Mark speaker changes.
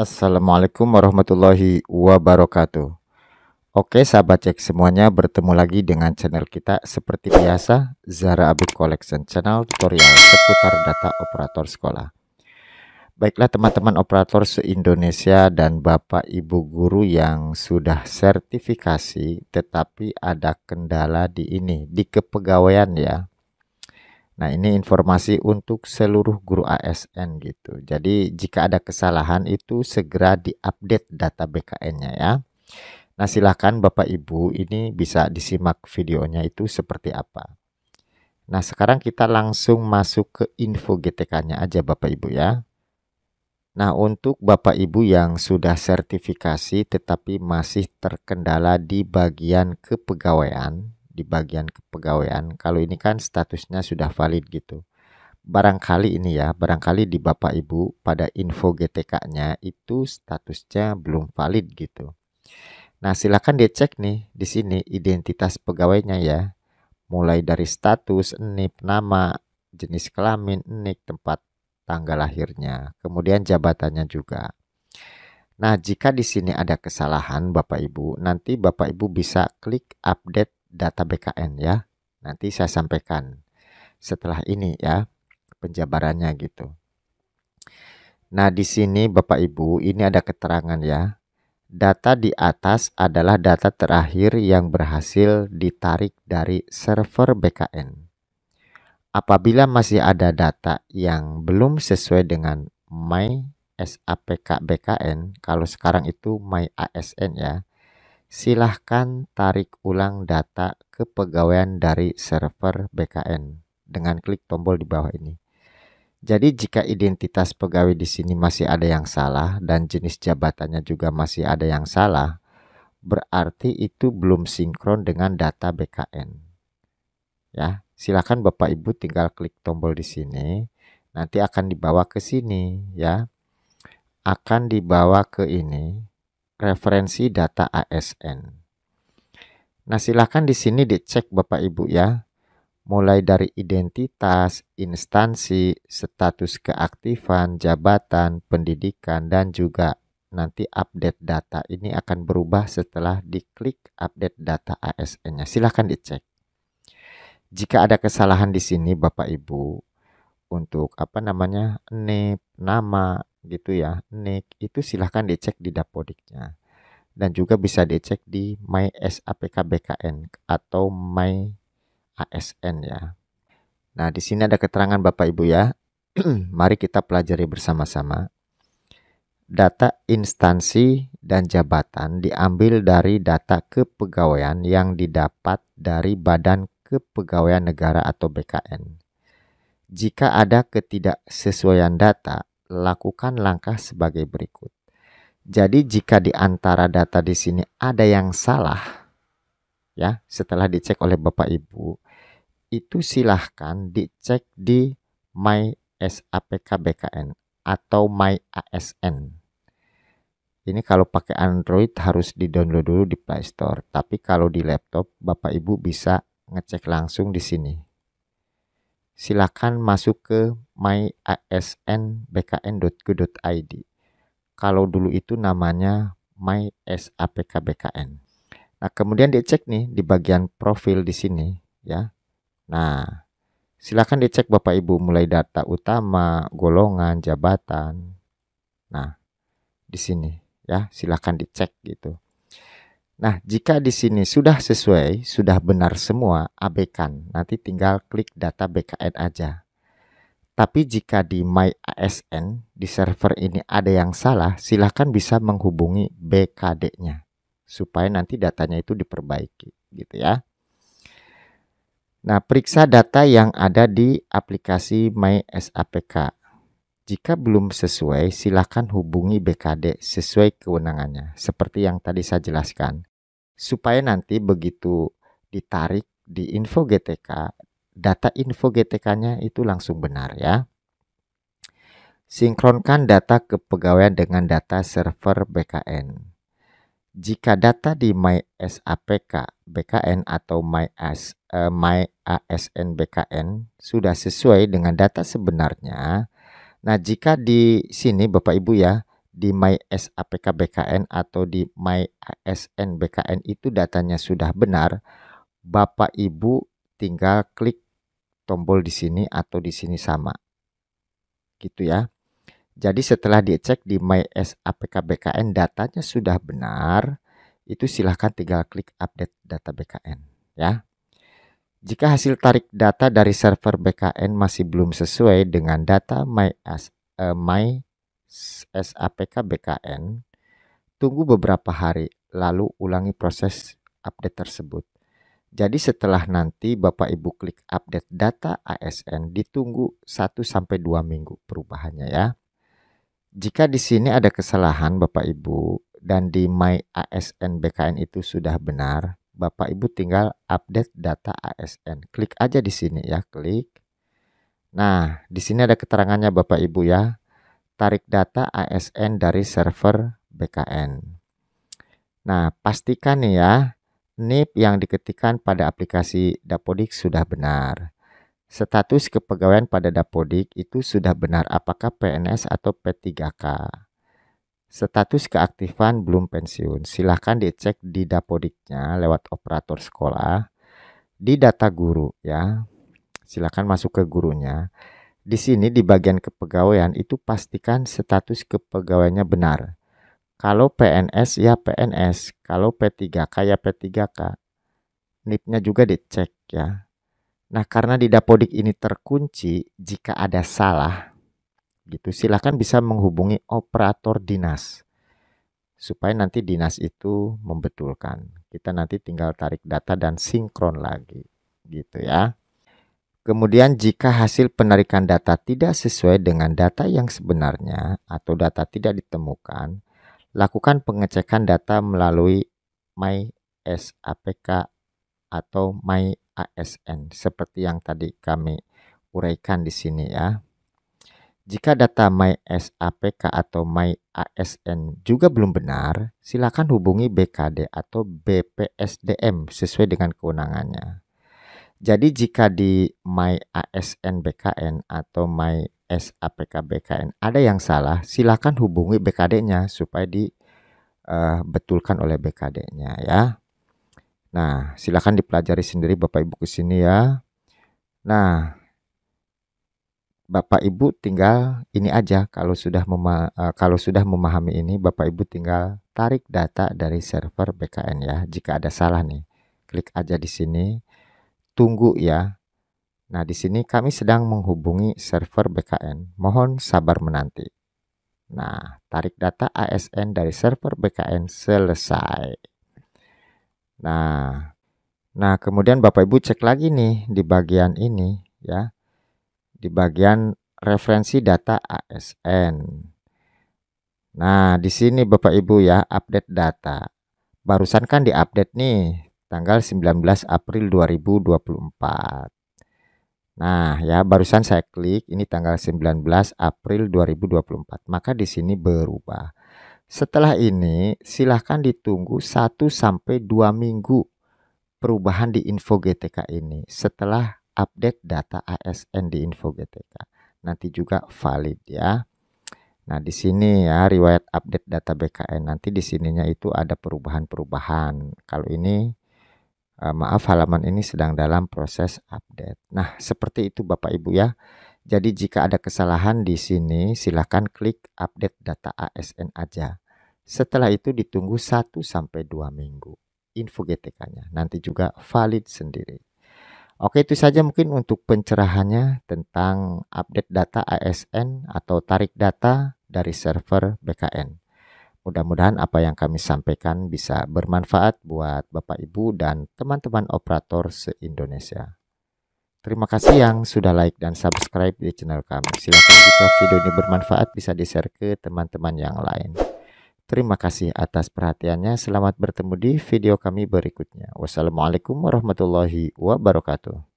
Speaker 1: Assalamualaikum warahmatullahi wabarakatuh. Oke sahabat cek semuanya bertemu lagi dengan channel kita seperti biasa Zara Abid Collection channel tutorial seputar data operator sekolah. Baiklah teman-teman operator se-Indonesia dan Bapak Ibu guru yang sudah sertifikasi tetapi ada kendala di ini di kepegawaian ya. Nah, ini informasi untuk seluruh guru ASN gitu. Jadi, jika ada kesalahan itu segera diupdate data BKN-nya ya. Nah, silahkan Bapak Ibu ini bisa disimak videonya itu seperti apa. Nah, sekarang kita langsung masuk ke info GTK-nya aja Bapak Ibu ya. Nah, untuk Bapak Ibu yang sudah sertifikasi tetapi masih terkendala di bagian kepegawaian, di bagian kepegawaian kalau ini kan statusnya sudah valid gitu barangkali ini ya barangkali di bapak ibu pada info GTK-nya itu statusnya belum valid gitu nah silahkan dicek nih di sini identitas pegawainya ya mulai dari status NIP nama jenis kelamin NIK tempat tanggal lahirnya kemudian jabatannya juga Nah, jika di sini ada kesalahan Bapak Ibu, nanti Bapak Ibu bisa klik update data BKN ya. Nanti saya sampaikan setelah ini ya penjabarannya gitu. Nah, di sini Bapak Ibu, ini ada keterangan ya. Data di atas adalah data terakhir yang berhasil ditarik dari server BKN. Apabila masih ada data yang belum sesuai dengan My SAPK BKN, kalau sekarang itu My ASN ya, silahkan tarik ulang data kepegawaian dari server BKN dengan klik tombol di bawah ini. Jadi jika identitas pegawai di sini masih ada yang salah dan jenis jabatannya juga masih ada yang salah, berarti itu belum sinkron dengan data BKN. Ya, silakan Bapak Ibu tinggal klik tombol di sini, nanti akan dibawa ke sini ya. Akan dibawa ke ini, referensi data ASN. Nah, silahkan di sini dicek Bapak Ibu ya, mulai dari identitas, instansi, status keaktifan, jabatan, pendidikan, dan juga nanti update data ini akan berubah setelah diklik update data ASN-nya. Silahkan dicek. Jika ada kesalahan di sini Bapak Ibu untuk apa namanya NIP, nama, gitu ya, nick itu silahkan dicek di dapodiknya. Dan juga bisa dicek di my BKN atau my asn ya. Nah, di sini ada keterangan Bapak Ibu ya. Mari kita pelajari bersama-sama. Data instansi dan jabatan diambil dari data kepegawaian yang didapat dari Badan Kepegawaian Negara atau BKN. Jika ada ketidaksesuaian data, lakukan langkah sebagai berikut. Jadi jika di antara data di sini ada yang salah, ya setelah dicek oleh Bapak Ibu, itu silahkan dicek di My SAPK BKN atau My ASN. Ini kalau pakai Android harus di-download dulu di Play Store, tapi kalau di laptop Bapak Ibu bisa ngecek langsung di sini silakan masuk ke myasnbkn.go.id. Kalau dulu itu namanya mysapkbkn. Nah, kemudian dicek nih di bagian profil di sini ya. Nah, silakan dicek Bapak Ibu mulai data utama, golongan, jabatan. Nah, di sini ya, silakan dicek gitu. Nah, jika di sini sudah sesuai, sudah benar semua, abaikan. Nanti tinggal klik data BKN aja. Tapi jika di My ASN, di server ini ada yang salah, silahkan bisa menghubungi BKD-nya. Supaya nanti datanya itu diperbaiki gitu ya. Nah, periksa data yang ada di aplikasi My SAPK. Jika belum sesuai, silahkan hubungi BKD sesuai kewenangannya, seperti yang tadi saya jelaskan supaya nanti begitu ditarik di info GTK, data info GTK-nya itu langsung benar ya. Sinkronkan data kepegawaian dengan data server BKN. Jika data di MySAPK BKN atau MyAS, eh, My ASN BKN sudah sesuai dengan data sebenarnya, nah jika di sini Bapak Ibu ya, di My SAPK BKN atau di My ASN BKN itu datanya sudah benar, Bapak Ibu tinggal klik tombol di sini atau di sini sama. Gitu ya. Jadi setelah dicek di My SAPK BKN datanya sudah benar, itu silahkan tinggal klik update data BKN ya. Jika hasil tarik data dari server BKN masih belum sesuai dengan data eh, My, as, uh, My SAPK BKN, tunggu beberapa hari, lalu ulangi proses update tersebut. Jadi setelah nanti Bapak Ibu klik update data ASN, ditunggu 1-2 minggu perubahannya ya. Jika di sini ada kesalahan Bapak Ibu dan di My ASN BKN itu sudah benar, Bapak Ibu tinggal update data ASN. Klik aja di sini ya, klik. Nah, di sini ada keterangannya Bapak Ibu ya tarik data ASN dari server BKN. Nah, pastikan nih ya, NIP yang diketikkan pada aplikasi Dapodik sudah benar. Status kepegawaian pada Dapodik itu sudah benar apakah PNS atau P3K. Status keaktifan belum pensiun. Silahkan dicek di Dapodiknya lewat operator sekolah di data guru ya. Silahkan masuk ke gurunya. Di sini di bagian kepegawaian itu pastikan status kepegawaiannya benar. Kalau PNS ya PNS, kalau P3K ya P3K. NIP-nya juga dicek ya. Nah, karena di Dapodik ini terkunci, jika ada salah gitu silahkan bisa menghubungi operator dinas supaya nanti dinas itu membetulkan. Kita nanti tinggal tarik data dan sinkron lagi gitu ya. Kemudian jika hasil penarikan data tidak sesuai dengan data yang sebenarnya atau data tidak ditemukan, lakukan pengecekan data melalui MySAPK atau MyASN seperti yang tadi kami uraikan di sini ya. Jika data MySAPK atau MyASN juga belum benar, silakan hubungi BKD atau BPSDM sesuai dengan kewenangannya. Jadi jika di My ASN BKN atau My SAPK BKN ada yang salah, silakan hubungi BKD-nya supaya dibetulkan eh, uh, oleh BKD-nya ya. Nah, silakan dipelajari sendiri Bapak Ibu ke sini ya. Nah, Bapak Ibu tinggal ini aja kalau sudah mema eh, kalau sudah memahami ini Bapak Ibu tinggal tarik data dari server BKN ya. Jika ada salah nih, klik aja di sini tunggu ya. Nah, di sini kami sedang menghubungi server BKN. Mohon sabar menanti. Nah, tarik data ASN dari server BKN selesai. Nah, nah kemudian Bapak Ibu cek lagi nih di bagian ini ya. Di bagian referensi data ASN. Nah, di sini Bapak Ibu ya, update data. Barusan kan diupdate nih tanggal 19 April 2024. Nah, ya barusan saya klik ini tanggal 19 April 2024. Maka di sini berubah. Setelah ini silahkan ditunggu 1 sampai 2 minggu perubahan di info GTK ini setelah update data ASN di info GTK. Nanti juga valid ya. Nah, di sini ya riwayat update data BKN. Nanti di sininya itu ada perubahan-perubahan. Kalau ini Eh, maaf halaman ini sedang dalam proses update. Nah, seperti itu Bapak Ibu ya. Jadi jika ada kesalahan di sini silahkan klik update data ASN aja. Setelah itu ditunggu 1 sampai 2 minggu info GTK-nya. Nanti juga valid sendiri. Oke, itu saja mungkin untuk pencerahannya tentang update data ASN atau tarik data dari server BKN. Mudah-mudahan apa yang kami sampaikan bisa bermanfaat buat Bapak Ibu dan teman-teman operator se-Indonesia. Terima kasih yang sudah like dan subscribe di channel kami. Silakan jika video ini bermanfaat bisa di-share ke teman-teman yang lain. Terima kasih atas perhatiannya. Selamat bertemu di video kami berikutnya. Wassalamualaikum warahmatullahi wabarakatuh.